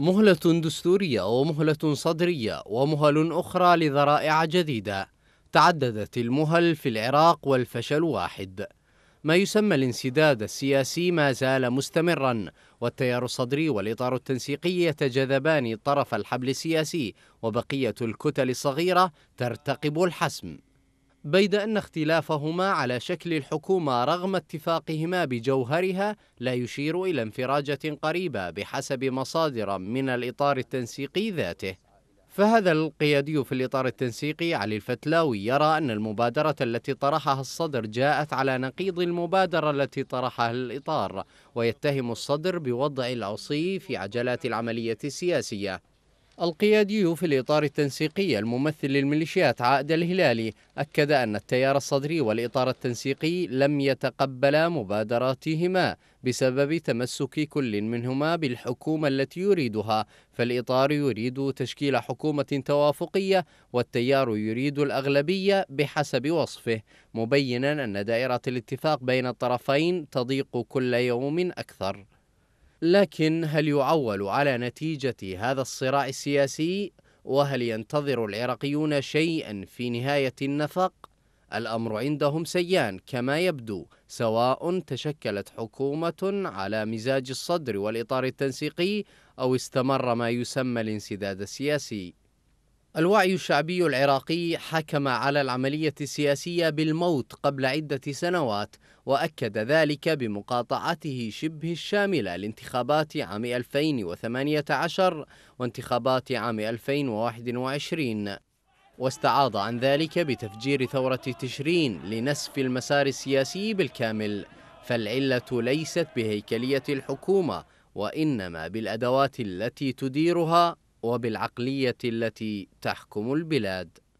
مهلة دستورية ومهلة صدرية ومهل أخرى لذرائع جديدة تعددت المهل في العراق والفشل واحد ما يسمى الانسداد السياسي ما زال مستمرا والتيار الصدري والإطار التنسيقي يتجاذبان طرف الحبل السياسي وبقية الكتل الصغيرة ترتقب الحسم بيد أن اختلافهما على شكل الحكومة رغم اتفاقهما بجوهرها لا يشير إلى انفراجة قريبة بحسب مصادر من الإطار التنسيقي ذاته فهذا القيادي في الإطار التنسيقي علي الفتلاوي يرى أن المبادرة التي طرحها الصدر جاءت على نقيض المبادرة التي طرحها الإطار ويتهم الصدر بوضع العصي في عجلات العملية السياسية القيادي في الإطار التنسيقي الممثل للميليشيات عائد الهلالي أكد أن التيار الصدري والإطار التنسيقي لم يتقبلا مبادراتهما بسبب تمسك كل منهما بالحكومة التي يريدها فالإطار يريد تشكيل حكومة توافقية والتيار يريد الأغلبية بحسب وصفه مبينا أن دائرة الاتفاق بين الطرفين تضيق كل يوم أكثر لكن هل يعول على نتيجة هذا الصراع السياسي وهل ينتظر العراقيون شيئا في نهاية النفق؟ الأمر عندهم سيان كما يبدو سواء تشكلت حكومة على مزاج الصدر والإطار التنسيقي أو استمر ما يسمى الانسداد السياسي الوعي الشعبي العراقي حكم على العملية السياسية بالموت قبل عدة سنوات وأكد ذلك بمقاطعته شبه الشاملة لانتخابات عام 2018 وانتخابات عام 2021 واستعاض عن ذلك بتفجير ثورة تشرين لنسف المسار السياسي بالكامل فالعلة ليست بهيكلية الحكومة وإنما بالأدوات التي تديرها وبالعقليه التي تحكم البلاد